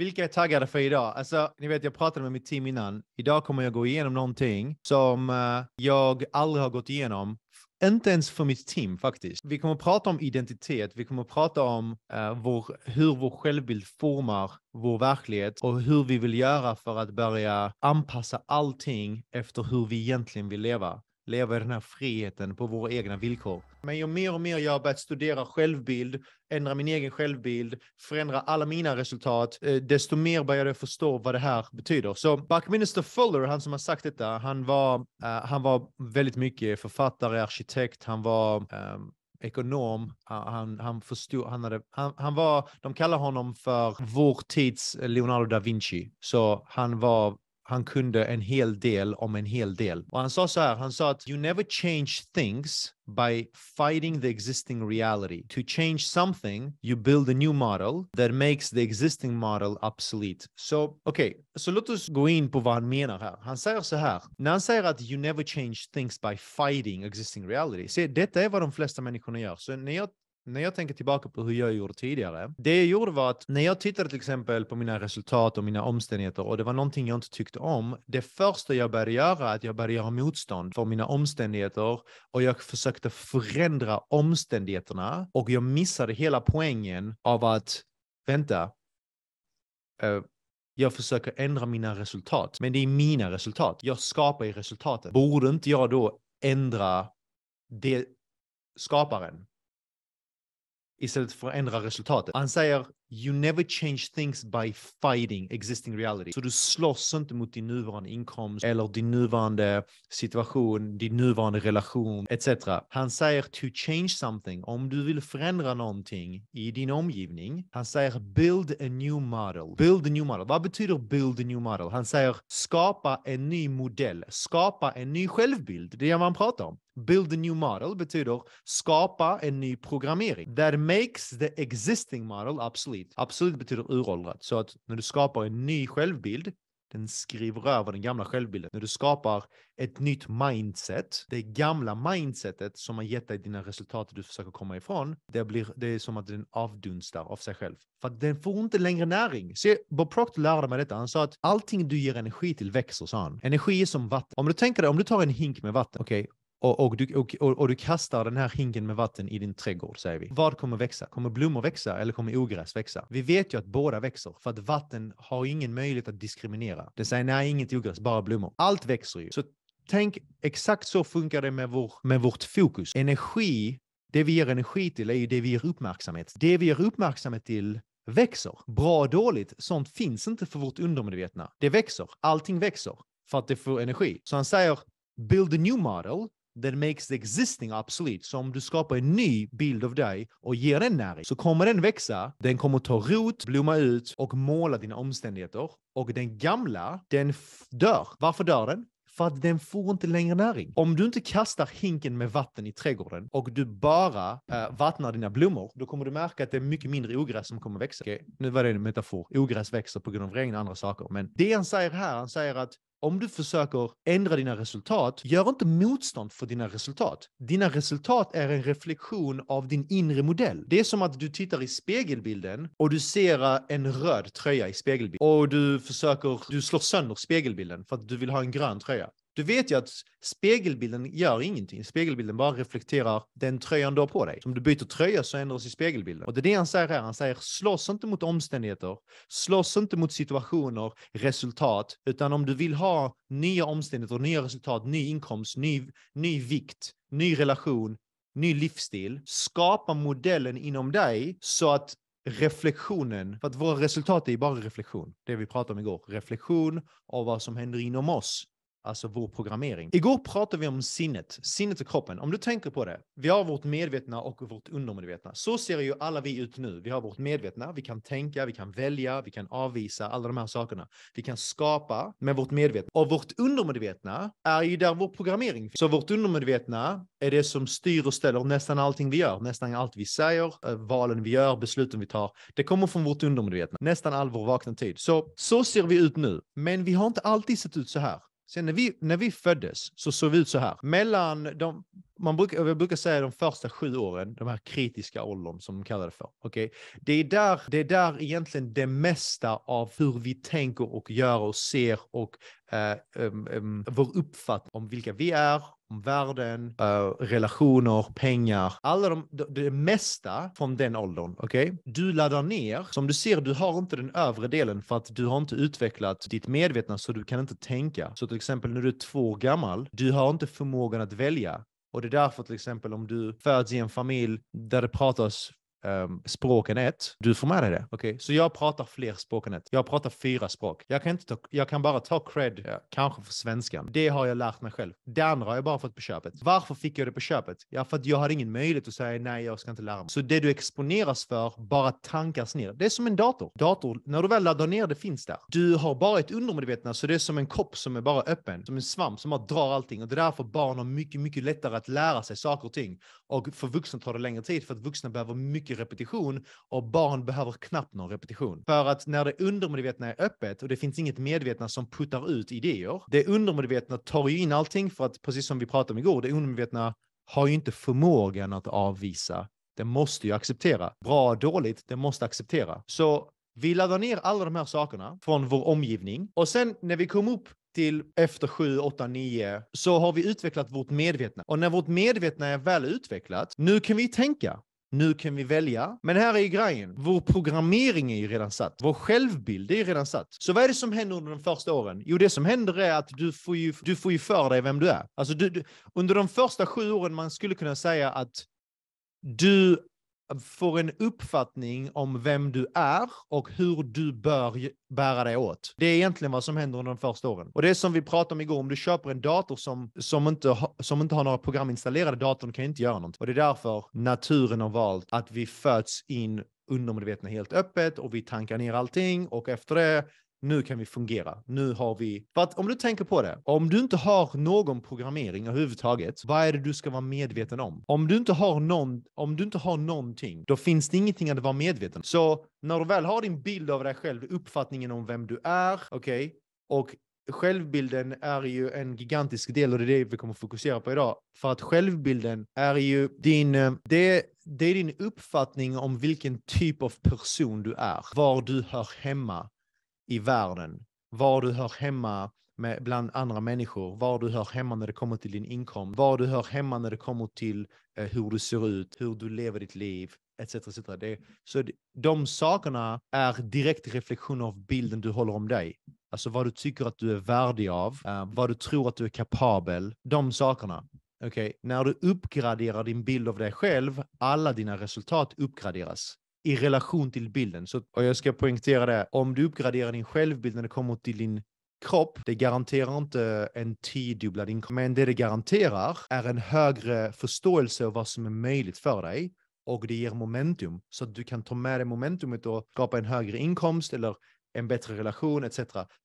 Vilka är taggade för idag? Alltså, ni vet, jag pratade med mitt team innan. Idag kommer jag gå igenom någonting som uh, jag aldrig har gått igenom. Inte ens för mitt team faktiskt. Vi kommer prata om identitet. Vi kommer prata om uh, vår, hur vår självbild formar vår verklighet och hur vi vill göra för att börja anpassa allting efter hur vi egentligen vill leva leva i den här friheten på våra egna villkor. Men ju mer och mer jag har börjat studera självbild, ändra min egen självbild, förändra alla mina resultat, eh, desto mer börjar jag förstå vad det här betyder. Så Buckminster Fuller, han som har sagt detta, han var, uh, han var väldigt mycket författare, arkitekt, han var um, ekonom. Han, han, förstod, han, hade, han, han var, de kallar honom för vår tids Leonardo da Vinci. Så han var han kunde en hel del om en hel del. Och han sa så här, han sa att you never change things by fighting the existing reality. To change something, you build a new model that makes the existing model obsolete. Så okej, så låt oss gå in på vad han menar här. Han säger så här, när han säger att you never change things by fighting existing reality, se detta är vad de flesta människorna gör. Så när jag när jag tänker tillbaka på hur jag gjorde tidigare. Det jag gjorde var att när jag tittade till exempel på mina resultat och mina omständigheter och det var någonting jag inte tyckte om. Det första jag började göra är att jag började göra motstånd för mina omständigheter och jag försökte förändra omständigheterna och jag missade hela poängen av att vänta. Uh, jag försöker ändra mina resultat, men det är mina resultat. Jag skapar ju resultatet. Borde inte jag då ändra det skaparen? istället för att ändra resultatet. Han säger “You never change things by fighting existing reality”. Så du slåss inte mot din nuvarande inkomst eller din nuvarande situation, din nuvarande relation etc. Han säger “To change something”, om du vill förändra någonting i din omgivning. Han säger “Build a new model”. Build a new model. Vad betyder “build a new model”? Han säger “skapa en ny modell”, skapa en ny självbild. Det är det man pratar om. Build a new model betyder skapa en ny programmering. That makes the existing model obsolete. Absolut betyder uråldrat. Så att när du skapar en ny självbild, den skriver över den gamla självbilden. När du skapar ett nytt mindset, det gamla mindsetet som har gett dig dina resultat du försöker komma ifrån, det, blir, det är som att den avdunstar av sig själv. För att den får inte längre näring. Se, Bob Proctor lärde mig detta. Han sa att allting du ger energi till växer, sa han. Energi är som vatten. Om du tänker dig, om du tar en hink med vatten, okej, okay, och, och, du, och, och, du kastar den här hinken med vatten i din trädgård, säger vi. Vad kommer växa? Kommer blommor växa eller kommer ogräs växa? Vi vet ju att båda växer för att vatten har ingen möjlighet att diskriminera. Det säger nej, inget ogräs, bara blommor. Allt växer ju. Så tänk, exakt så funkar det med, vår, med vårt fokus. Energi, det vi ger energi till är ju det vi ger uppmärksamhet. Det vi ger uppmärksamhet till växer. Bra och dåligt, sånt finns inte för vårt undermedvetna. Det växer, allting växer för att det får energi. Så han säger, build a new model den makes the existing obsolete. Så om du skapar en ny bild av dig och ger den näring så kommer den växa, den kommer ta rot, blomma ut och måla dina omständigheter. Och den gamla, den dör. Varför dör den? för att den får inte längre näring. Om du inte kastar hinken med vatten i trädgården och du bara äh, vattnar dina blommor, då kommer du märka att det är mycket mindre ogräs som kommer växa. Okay? Nu var det en metafor. Ogräs växer på grund av regn och andra saker. Men det han säger här, han säger att om du försöker ändra dina resultat, gör inte motstånd för dina resultat. Dina resultat är en reflektion av din inre modell. Det är som att du tittar i spegelbilden och du ser eh, en röd tröja i spegelbilden och du försöker, du slår sönder spegelbilden för att du vill ha en grön tröja. Du vet ju att spegelbilden gör ingenting. Spegelbilden bara reflekterar den tröjan du har på dig. Om du byter tröja så ändras ju spegelbilden. Och det är det han säger här. Han säger slåss inte mot omständigheter, slåss inte mot situationer, resultat, utan om du vill ha nya omständigheter, nya resultat, ny inkomst, ny, ny vikt, ny relation, ny livsstil, skapa modellen inom dig så att reflektionen, för att våra resultat är bara reflektion, det vi pratade om igår, reflektion av vad som händer inom oss alltså vår programmering. Igår pratade vi om sinnet, sinnet och kroppen. Om du tänker på det, vi har vårt medvetna och vårt undermedvetna. Så ser ju alla vi ut nu. Vi har vårt medvetna, vi kan tänka, vi kan välja, vi kan avvisa, alla de här sakerna. Vi kan skapa med vårt medvetna. Och vårt undermedvetna är ju där vår programmering finns. Så vårt undermedvetna är det som styr och ställer nästan allting vi gör, nästan allt vi säger, eh, valen vi gör, besluten vi tar. Det kommer från vårt undermedvetna, nästan all vår vakna tid. Så, så ser vi ut nu, men vi har inte alltid sett ut så här. Sen när vi, när vi föddes så såg vi ut så här. Mellan de, man brukar, jag brukar säga de första sju åren, de här kritiska åldern som de kallar det för. Okay? Det, är där, det är där egentligen det mesta av hur vi tänker och gör och ser och eh, um, um, vår uppfattning om vilka vi är om världen, uh, relationer, pengar. Alla de, det, det mesta från den åldern, okej? Okay? Du laddar ner, som du ser, du har inte den övre delen för att du har inte utvecklat ditt medvetna så du kan inte tänka. Så till exempel när du är två år gammal, du har inte förmågan att välja. Och det är därför till exempel om du föds i en familj där det pratas um, språk än ett. Du får med dig det. Okay? Så jag pratar fler språk än ett. Jag pratar fyra språk. Jag kan, inte ta, jag kan bara ta cred, ja. kanske för svenskan. Det har jag lärt mig själv. Det andra har jag bara fått på köpet. Varför fick jag det på köpet? Ja, för att jag hade ingen möjlighet att säga nej, jag ska inte lära mig. Så det du exponeras för bara tankas ner. Det är som en dator. Dator, när du väl laddar ner det finns där. Du har bara ett undermedvetna, så det är som en kopp som är bara öppen, som en svamp som bara drar allting. Och det är därför barn har mycket, mycket lättare att lära sig saker och ting. Och för vuxna tar det längre tid, för att vuxna behöver mycket mycket repetition och barn behöver knappt någon repetition. För att när det undermedvetna är öppet och det finns inget medvetna som puttar ut idéer, det undermedvetna tar ju in allting för att, precis som vi pratade om igår, det undermedvetna har ju inte förmågan att avvisa. Det måste ju acceptera. Bra, dåligt, det måste acceptera. Så vi laddar ner alla de här sakerna från vår omgivning och sen när vi kom upp till efter 7, 8, 9 så har vi utvecklat vårt medvetna. Och när vårt medvetna är väl utvecklat, nu kan vi tänka. Nu kan vi välja. Men här är ju grejen. Vår programmering är ju redan satt. Vår självbild är ju redan satt. Så vad är det som händer under de första åren? Jo, det som händer är att du får ju, du får ju för dig vem du är. Alltså du, du, under de första sju åren man skulle kunna säga att du får en uppfattning om vem du är och hur du bör bära dig åt. Det är egentligen vad som händer under de första åren. Och det som vi pratade om igår, om du köper en dator som, som, inte, ha, som inte har några program installerade, datorn kan inte göra någonting. Och det är därför naturen har valt att vi föds in undermedvetna helt öppet och vi tankar ner allting och efter det nu kan vi fungera. Nu har vi... För att om du tänker på det, om du inte har någon programmering överhuvudtaget, vad är det du ska vara medveten om? Om du inte har, någon, om du inte har någonting, då finns det ingenting att vara medveten om. Så när du väl har din bild av dig själv, uppfattningen om vem du är, okej, okay, och självbilden är ju en gigantisk del och det är det vi kommer fokusera på idag. För att självbilden är ju din, eh, det, det är din uppfattning om vilken typ av person du är, var du hör hemma, i världen, var du hör hemma med, bland andra människor, var du hör hemma när det kommer till din inkomst, var du hör hemma när det kommer till eh, hur du ser ut, hur du lever ditt liv, etc. etc. Det, så de sakerna är direkt reflektioner av bilden du håller om dig. Alltså vad du tycker att du är värdig av, eh, vad du tror att du är kapabel, de sakerna. Okay. När du uppgraderar din bild av dig själv, alla dina resultat uppgraderas i relation till bilden. Så, och jag ska poängtera det, om du uppgraderar din självbild när det kommer till din kropp, det garanterar inte en tiodubblad inkomst, men det det garanterar är en högre förståelse av vad som är möjligt för dig och det ger momentum så att du kan ta med dig momentumet och skapa en högre inkomst eller en bättre relation etc.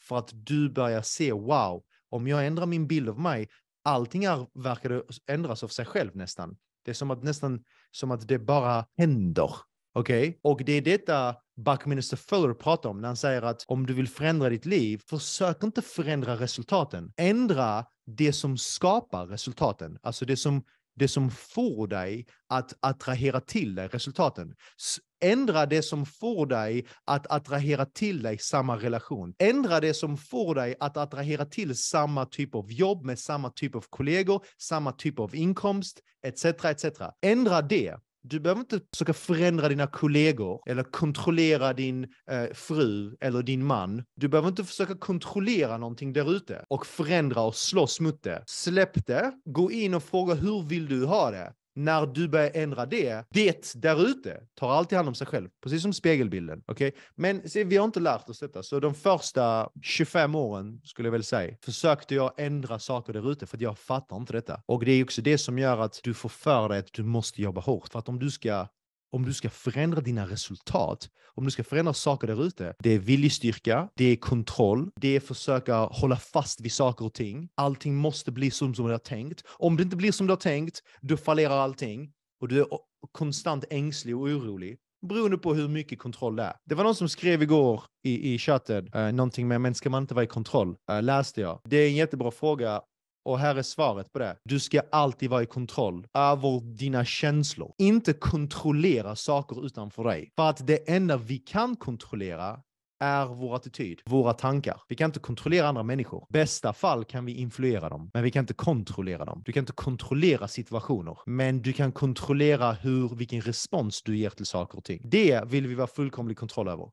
För att du börjar se, wow, om jag ändrar min bild av mig, allting är, verkar ändras av sig själv nästan. Det är som att nästan som att det bara händer Okej? Okay? Och det är detta Buckminister Fuller pratar om när han säger att om du vill förändra ditt liv, försök inte förändra resultaten. Ändra det som skapar resultaten, alltså det som, det som får dig att attrahera till dig resultaten. Ändra det som får dig att attrahera till dig samma relation. Ändra det som får dig att attrahera till samma typ av jobb med samma typ av kollegor, samma typ av inkomst, etc. etc. Ändra det du behöver inte försöka förändra dina kollegor eller kontrollera din eh, fru eller din man. Du behöver inte försöka kontrollera någonting där ute och förändra och slåss mot det. Släpp det, gå in och fråga hur vill du ha det? när du börjar ändra det, det där ute tar alltid hand om sig själv, precis som spegelbilden. Okay? Men se, vi har inte lärt oss detta, så de första 25 åren skulle jag väl säga försökte jag ändra saker där ute för att jag fattar inte detta. Och det är också det som gör att du får för dig att du måste jobba hårt. För att om du ska om du ska förändra dina resultat, om du ska förändra saker där ute, det är viljestyrka, det är kontroll, det är att försöka hålla fast vid saker och ting. Allting måste bli som, som du har tänkt. Om det inte blir som du har tänkt, då fallerar allting och du är konstant ängslig och orolig beroende på hur mycket kontroll det är. Det var någon som skrev igår i, i chatten, eh, någonting med men ska man inte vara i kontroll? Eh, läste jag. Det är en jättebra fråga och här är svaret på det. Du ska alltid vara i kontroll över dina känslor. Inte kontrollera saker utanför dig. För att det enda vi kan kontrollera är vår attityd, våra tankar. Vi kan inte kontrollera andra människor. Bästa fall kan vi influera dem, men vi kan inte kontrollera dem. Du kan inte kontrollera situationer, men du kan kontrollera hur, vilken respons du ger till saker och ting. Det vill vi vara fullkomlig kontroll över.